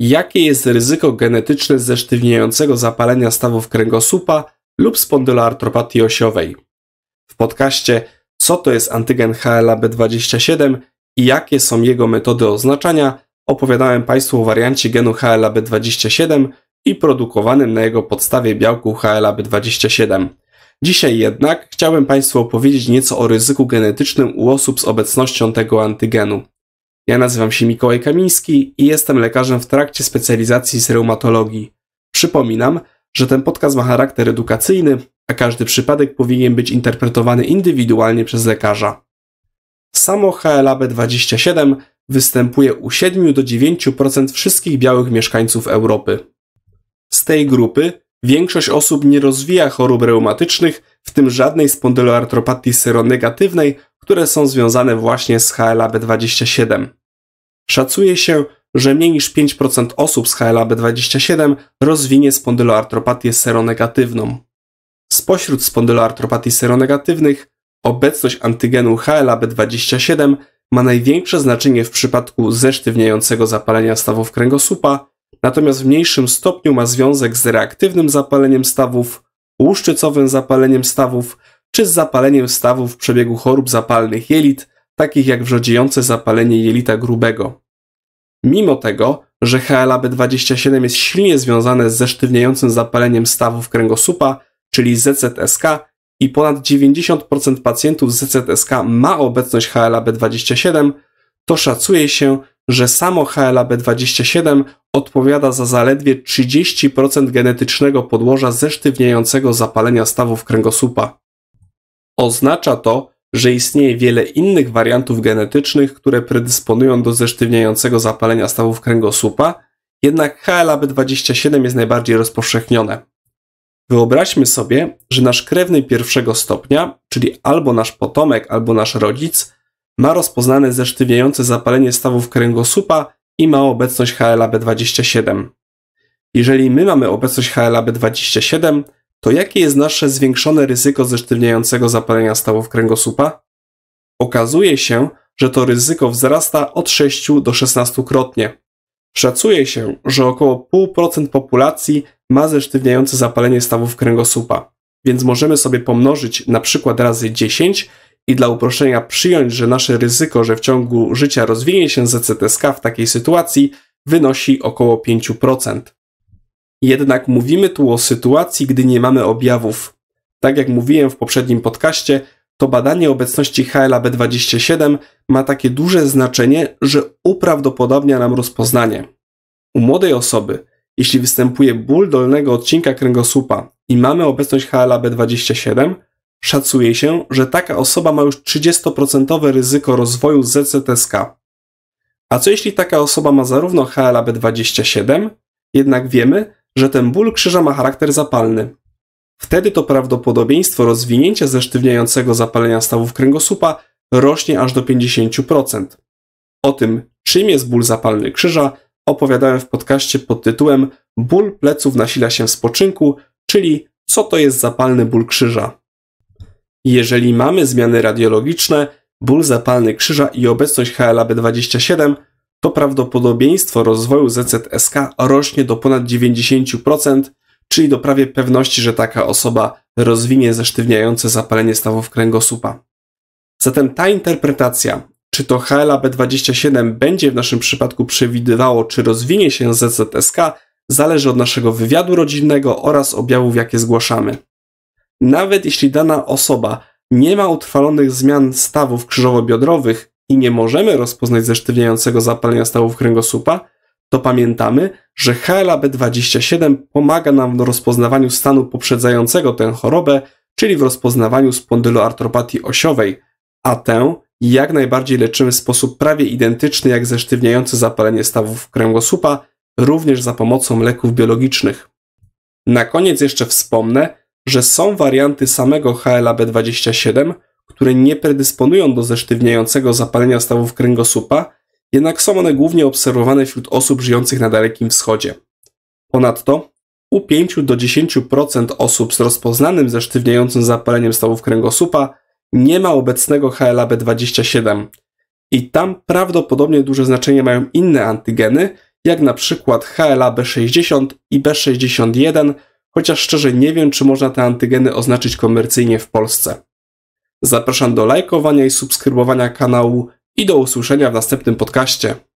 Jakie jest ryzyko genetyczne zesztywniającego zapalenia stawów kręgosłupa lub spondyloartropatii osiowej? W podcaście Co to jest antygen HLA-B27 i jakie są jego metody oznaczania opowiadałem Państwu o wariancie genu HLA-B27 i produkowanym na jego podstawie białku HLA-B27. Dzisiaj jednak chciałbym Państwu opowiedzieć nieco o ryzyku genetycznym u osób z obecnością tego antygenu. Ja nazywam się Mikołaj Kamiński i jestem lekarzem w trakcie specjalizacji z reumatologii. Przypominam, że ten podcast ma charakter edukacyjny, a każdy przypadek powinien być interpretowany indywidualnie przez lekarza. Samo HLAB27 występuje u 7 do 9% wszystkich białych mieszkańców Europy. Z tej grupy większość osób nie rozwija chorób reumatycznych, w tym żadnej spondyloartropatii seronegatywnej, które są związane właśnie z HLAB27. Szacuje się, że mniej niż 5% osób z HLA-B27 rozwinie spondyloartropatię seronegatywną. Spośród spondyloartropatii seronegatywnych obecność antygenu HLA-B27 ma największe znaczenie w przypadku zesztywniającego zapalenia stawów kręgosłupa, natomiast w mniejszym stopniu ma związek z reaktywnym zapaleniem stawów, łuszczycowym zapaleniem stawów czy z zapaleniem stawów w przebiegu chorób zapalnych jelit, takich jak wrzodziejące zapalenie jelita grubego. Mimo tego, że HLAB27 jest silnie związane z zesztywniającym zapaleniem stawów kręgosłupa, czyli ZZSK, i ponad 90% pacjentów z ZZSK ma obecność HLAB27, to szacuje się, że samo HLAB27 odpowiada za zaledwie 30% genetycznego podłoża zesztywniającego zapalenia stawów kręgosłupa. Oznacza to, że istnieje wiele innych wariantów genetycznych, które predysponują do zesztywniającego zapalenia stawów kręgosłupa, jednak HLAB27 jest najbardziej rozpowszechnione. Wyobraźmy sobie, że nasz krewny pierwszego stopnia, czyli albo nasz potomek, albo nasz rodzic, ma rozpoznane zesztywniające zapalenie stawów kręgosłupa i ma obecność HLAB27. Jeżeli my mamy obecność HLAB27, to jakie jest nasze zwiększone ryzyko zesztywniającego zapalenia stawów kręgosłupa? Okazuje się, że to ryzyko wzrasta od 6 do 16-krotnie. Szacuje się, że około 0,5% populacji ma zesztywniające zapalenie stawów kręgosłupa, więc możemy sobie pomnożyć na przykład razy 10 i dla uproszczenia przyjąć, że nasze ryzyko, że w ciągu życia rozwinie się ZCTSK w takiej sytuacji wynosi około 5%. Jednak mówimy tu o sytuacji, gdy nie mamy objawów. Tak jak mówiłem w poprzednim podcaście, to badanie obecności HLA-B27 ma takie duże znaczenie, że uprawdopodobnia nam rozpoznanie. U młodej osoby, jeśli występuje ból dolnego odcinka kręgosłupa i mamy obecność HLA-B27, szacuje się, że taka osoba ma już 30% ryzyko rozwoju ZCTSK. A co jeśli taka osoba ma zarówno HLA-B27, jednak wiemy, że ten ból krzyża ma charakter zapalny. Wtedy to prawdopodobieństwo rozwinięcia zesztywniającego zapalenia stawów kręgosłupa rośnie aż do 50%. O tym, czym jest ból zapalny krzyża, opowiadałem w podcaście pod tytułem Ból pleców nasila się w spoczynku, czyli co to jest zapalny ból krzyża. Jeżeli mamy zmiany radiologiczne, ból zapalny krzyża i obecność HLAB27 to prawdopodobieństwo rozwoju ZZSK rośnie do ponad 90%, czyli do prawie pewności, że taka osoba rozwinie zesztywniające zapalenie stawów kręgosłupa. Zatem ta interpretacja, czy to HLA-B27 będzie w naszym przypadku przewidywało, czy rozwinie się ZZSK, zależy od naszego wywiadu rodzinnego oraz objawów, jakie zgłaszamy. Nawet jeśli dana osoba nie ma utrwalonych zmian stawów krzyżowo-biodrowych, i nie możemy rozpoznać zesztywniającego zapalenia stawów kręgosłupa, to pamiętamy, że HLA-B27 pomaga nam w rozpoznawaniu stanu poprzedzającego tę chorobę, czyli w rozpoznawaniu spondyloartropatii osiowej, a tę jak najbardziej leczymy w sposób prawie identyczny jak zesztywniające zapalenie stawów kręgosłupa, również za pomocą leków biologicznych. Na koniec jeszcze wspomnę, że są warianty samego HLA-B27, które nie predysponują do zesztywniającego zapalenia stawów kręgosłupa, jednak są one głównie obserwowane wśród osób żyjących na Dalekim Wschodzie. Ponadto u 5 do 10% osób z rozpoznanym zesztywniającym zapaleniem stawów kręgosłupa nie ma obecnego HLA-B27 i tam prawdopodobnie duże znaczenie mają inne antygeny, jak na przykład HLA-B60 i B61, chociaż szczerze nie wiem, czy można te antygeny oznaczyć komercyjnie w Polsce. Zapraszam do lajkowania i subskrybowania kanału i do usłyszenia w następnym podcaście.